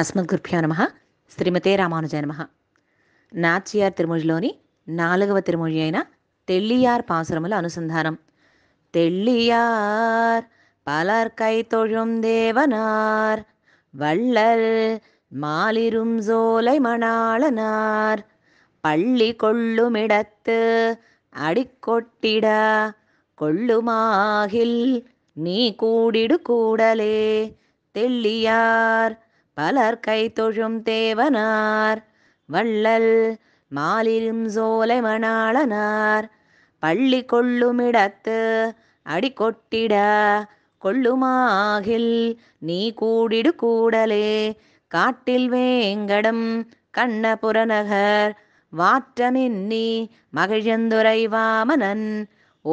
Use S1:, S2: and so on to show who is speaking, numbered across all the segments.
S1: అస్మద్గుర్భ్యో నమ శ్రీమతే రామానుజ నమ నాచియార్ తిరుమొழிలోని నాలుగవ తిరుమొഴి అయిన తెళ్ళియార్ పాసురముల అనుసంధానం தெள்ளியார் பலர் கை தொழும் தேவனார் வள்ளல் மாலிரும் சோலை மணாளனார் பள்ளி கொள்ளுமிடத்து அடிக்கொட்டிட கொள்ளுமாகில் நீ கூடிடு கூடலே தெள்ளியார் பலர் கை தொழும் தேவனார் வள்ளல் மாலிரும் சோலை மணாளனார் பள்ளி கொள்ளுமிடத்து அடிக்கொட்டிட கொள்ளுமாகில் நீ கூடிடு கூடலே காட்டில் வேங்கடம் கண்ணபுரநகர் வாற்றமின்னி மகிழ்ந்துரை வாமனன்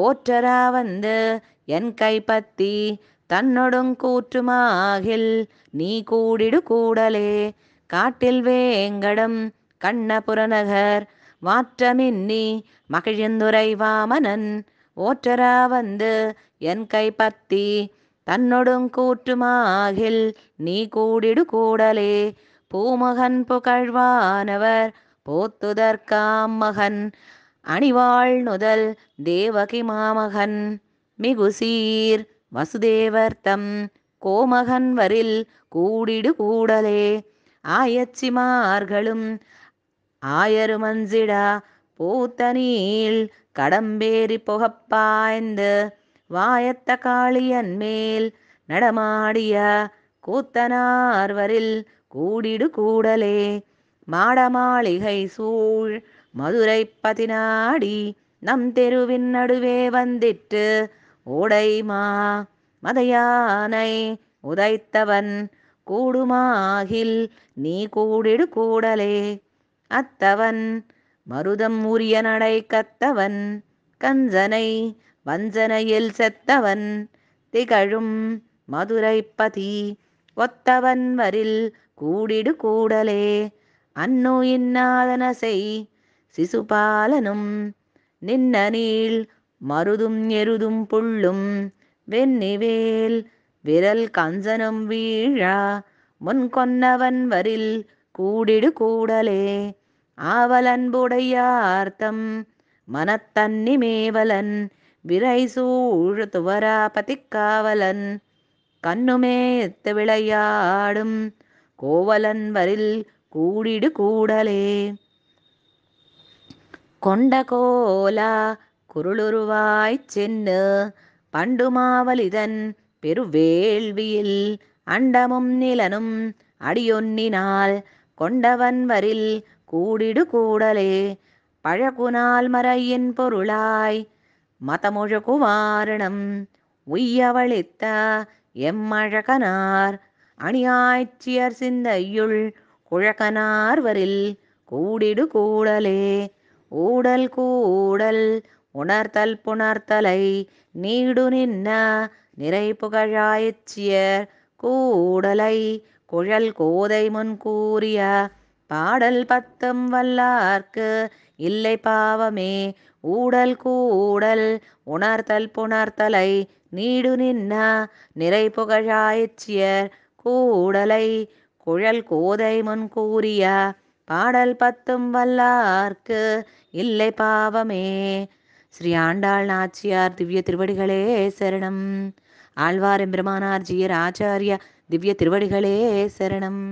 S1: ஓற்றரா வந்து என் கைப்பத்தி தன்னொடும் கூற்றுமாகில் நீ கூடிடு கூடலே காட்டில் வேங்கடம் கண்ணபுரநகர் வாற்றமின்னி மகிழ்ந்துரை வாமனன் ஓற்றரா வந்து என் கைப்பத்தி கூற்றுமாகில் நீ கூடிடு கூடலே பூமகன் புகழ்வானவர் போத்துதற்காம் மகன் அணிவாள் நுதல் தேவகி மாமகன் மிகுசீர் வசுதேவர்த்தம் கோமகன்வரில் கூடிடு கூடலே ஆயச்சிமார்களும் ஆயரு மஞ்சிடா பூத்தனீள் கடம்பேறி புகப்பாய்ந்து வாயத்த காளியன் மேல் நடமாடிய கூத்தனார்வரில் கூடிடு கூடலே மாடமாளிகை சூழ் மதுரை பதினாடி நம் தெருவின் நடுவே வந்திட்டு ஓடைமா மதையானை உதைத்தவன் கூடுமாகில் நீ கூடிடு கூடலே அத்தவன் மருதம் உரிய நடை கத்தவன் கஞ்சனை வஞ்சனையில் செத்தவன் திகழும் மதுரை பதி ஒத்தவன் வரில் கூடிடு கூடலே அன்னு இன்னாதன செய் சிசுபாலனும் நின்ன நீள் மருதும் எருதும் புள்ளும் வெண்ணிவேல் விரல் கஞ்சனும் வீழா முன் கொன்னவன் வரில் கூடிடு கூடலே ஆவலன்புடையார்த்தம் மனத்தன்னி மேவலன் விரை சூழ துவரா பதிக்காவலன் கண்ணுமே எத்து விளையாடும் கோவலன் வரில் கூடிடு கூடலே கொண்ட கோலா குருளுருவாய்ச் சென்னு பண்டுமாவலிதன் பெருவேள்வியில் அண்டமும் நிலனும் அடியொன்னினால் கொண்டவன் வரில் கூடிடு கூடலே பழகுனால் மறையின் பொருளாய் மதமுழு குமாரணம் உய்யவழித்த எம்மழகனார் அணியாய்ச்சியர் சிந்தையுள் குழகனார் வரில் கூடிடு கூடலே ஊடல் கூடல் உணர்த்தல் புணர்த்தலை நீடு நின்ன நிறை புகழாயச்சியர் கூடலை குழல் கோதை முன் கூறிய பாடல் பத்தும் வல்லார்க்கு இல்லை பாவமே ஊடல் கூடல் உணர்த்தல் புணர்த்தலை நீடு நின்ன நிறை புகழாயச்சியர் கூடலை குழல் கோதை முன் கூறிய பாடல் பத்தும் வல்லார்க்கு இல்லை பாவமே ஸ்ரீ ஆண்டாள் நாச்சியார் திவ்ய திருவடிகளே சரணம் ஆழ்வார் எம்பெருமானார் ஜியர் ஆச்சாரிய திவ்ய திருவடிகளே சரணம்